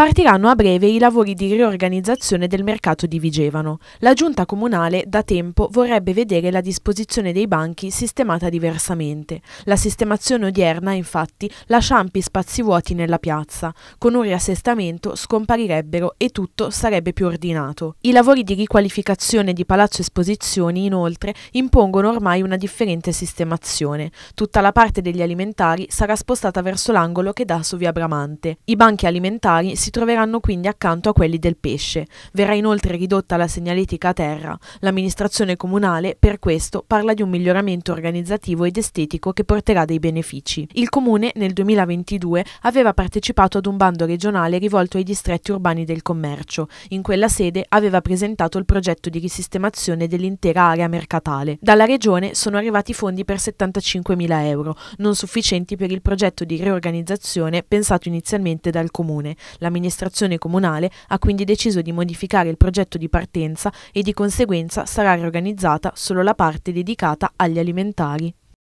Partiranno a breve i lavori di riorganizzazione del mercato di Vigevano. La giunta comunale da tempo vorrebbe vedere la disposizione dei banchi sistemata diversamente. La sistemazione odierna, infatti, lascia ampi spazi vuoti nella piazza. Con un riassestamento scomparirebbero e tutto sarebbe più ordinato. I lavori di riqualificazione di Palazzo Esposizioni, inoltre, impongono ormai una differente sistemazione. Tutta la parte degli alimentari sarà spostata verso l'angolo che dà su via Bramante. I banchi alimentari si si troveranno quindi accanto a quelli del pesce. Verrà inoltre ridotta la segnaletica a terra. L'amministrazione comunale, per questo, parla di un miglioramento organizzativo ed estetico che porterà dei benefici. Il comune, nel 2022, aveva partecipato ad un bando regionale rivolto ai distretti urbani del commercio. In quella sede aveva presentato il progetto di risistemazione dell'intera area mercatale. Dalla regione sono arrivati fondi per 75.000 euro, non sufficienti per il progetto di riorganizzazione pensato inizialmente dal comune. L'amministrazione l'amministrazione comunale ha quindi deciso di modificare il progetto di partenza e di conseguenza sarà riorganizzata solo la parte dedicata agli alimentari.